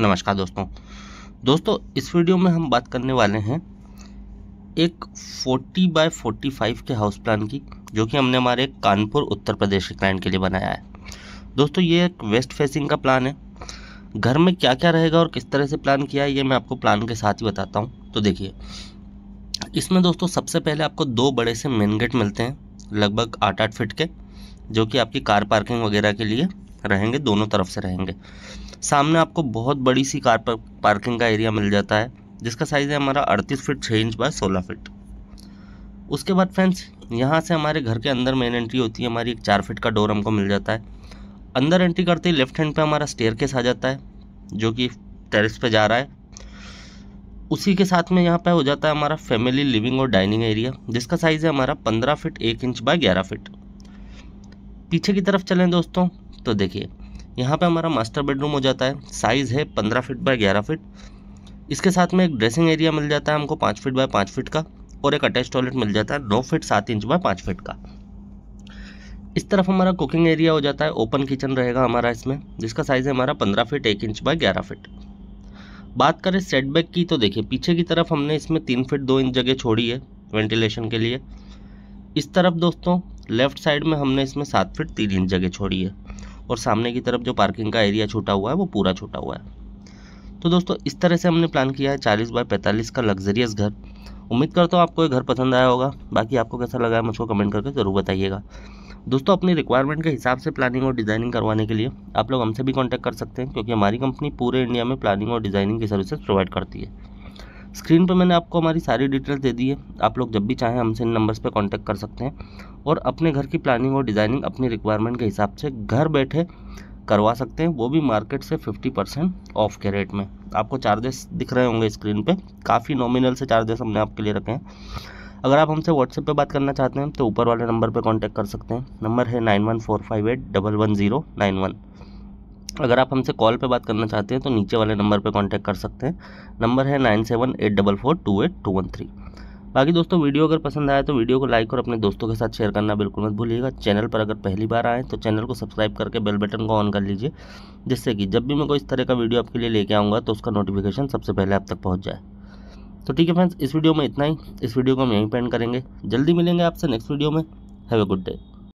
नमस्कार दोस्तों दोस्तों इस वीडियो में हम बात करने वाले हैं एक 40 बाय 45 के हाउस प्लान की जो कि हमने हमारे कानपुर उत्तर प्रदेश के क्लाइंट के लिए बनाया है दोस्तों ये एक वेस्ट फेसिंग का प्लान है घर में क्या क्या रहेगा और किस तरह से प्लान किया है ये मैं आपको प्लान के साथ ही बताता हूँ तो देखिए इसमें दोस्तों सबसे पहले आपको दो बड़े से मेन गेट मिलते हैं लगभग आठ आठ फिट के जो कि आपकी कार पार्किंग वगैरह के लिए रहेंगे दोनों तरफ से रहेंगे सामने आपको बहुत बड़ी सी कार पर, पार्किंग का एरिया मिल जाता है जिसका साइज़ है हमारा अड़तीस फिट छः इंच बाय सोलह फिट उसके बाद फ्रेंड्स यहाँ से हमारे घर के अंदर मेन एंट्री होती है हमारी एक चार फिट का डोर हमको मिल जाता है अंदर एंट्री करते ही लेफ्ट हैंड पे हमारा स्टेयर केस आ जाता है जो कि टेरेस पे जा रहा है उसी के साथ में यहाँ पे हो जाता है हमारा फैमिली लिविंग और डाइनिंग एरिया जिसका साइज़ है हमारा पंद्रह फिट एक इंच बाय ग्यारह फिट पीछे की तरफ चलें दोस्तों तो देखिए यहाँ पे हमारा मास्टर बेडरूम हो जाता है साइज़ है पंद्रह फिट बाय ग्यारह फिट इसके साथ में एक ड्रेसिंग एरिया मिल जाता है हमको पाँच फिट बाय पाँच फिट का और एक अटैच टॉयलेट मिल जाता है नौ फिट सात इंच बाय पाँच फिट का इस तरफ हमारा कुकिंग एरिया हो जाता है ओपन किचन रहेगा हमारा इसमें जिसका साइज़ है हमारा पंद्रह फिट एक इंच बाय ग्यारह फिट बात करें सेटबैक की तो देखिए पीछे की तरफ हमने इसमें तीन फिट दो इंच जगह छोड़ी है वेंटिलेशन के लिए इस तरफ दोस्तों लेफ्ट साइड में हमने इसमें सात फिट तीन इंच जगह छोड़ी है और सामने की तरफ जो पार्किंग का एरिया छूटा हुआ है वो पूरा छूटा हुआ है तो दोस्तों इस तरह से हमने प्लान किया है चालीस बाई पैंतालीस का लग्जरियस घर उम्मीद करता हूँ आपको ये घर पसंद आया होगा बाकी आपको कैसा लगा है मुझको कमेंट करके ज़रूर बताइएगा दोस्तों अपनी रिक्वायरमेंट के हिसाब से प्लानिंग और डिज़ाइनिंग करवाने के लिए आप लोग हमसे भी कांटेक्ट कर सकते हैं क्योंकि हमारी कंपनी पूरे इंडिया में प्लानिंग और डिज़ाइनिंग की सर्विसेज प्रोवाइड करती है स्क्रीन पर मैंने आपको हमारी सारी डिटेल्स दे दी है आप लोग जब भी चाहें हमसे इन नंबर्स पर कॉन्टैक्ट कर सकते हैं और अपने घर की प्लानिंग और डिज़ाइनिंग अपनी रिक्वायरमेंट के हिसाब से घर बैठे करवा सकते हैं वो भी मार्केट से 50 परसेंट ऑफ के रेट में आपको चार्जेस दिख रहे होंगे स्क्रीन पे काफ़ी नॉमिनल से चार्जेस हमने आपके लिए रखे हैं अगर आप हमसे व्हाट्सएप पे बात करना चाहते हैं तो ऊपर वाले नंबर पे कांटेक्ट कर सकते हैं नंबर है nine one four five eight double one zero nine one अगर आप हमसे कॉल पे बात करना चाहते हैं तो नीचे वाले नंबर पे कांटेक्ट कर सकते हैं नंबर है nine seven eight double four two eight two one three बाकी दोस्तों वीडियो अगर पसंद आया तो वीडियो को लाइक और अपने दोस्तों के साथ शेयर करना बिल्कुल मत भूलिएगा चैनल पर अगर पहली बार आएँ तो चैनल को सब्सक्राइब करके बेल बटन को ऑन कर लीजिए जिससे कि जब भी मैं कोई इस तरह का वीडियो आपके लिए लेके आऊँगा तो उसका नोटिफिकेशन सबसे पहले आप तक पहुँच जाए तो ठीक है फ्रेंड्स इस वीडियो में इतना ही इस वीडियो को हम यहीं पेंड करेंगे जल्दी मिलेंगे आपसे नेक्स्ट वीडियो में हैव ए गुड डे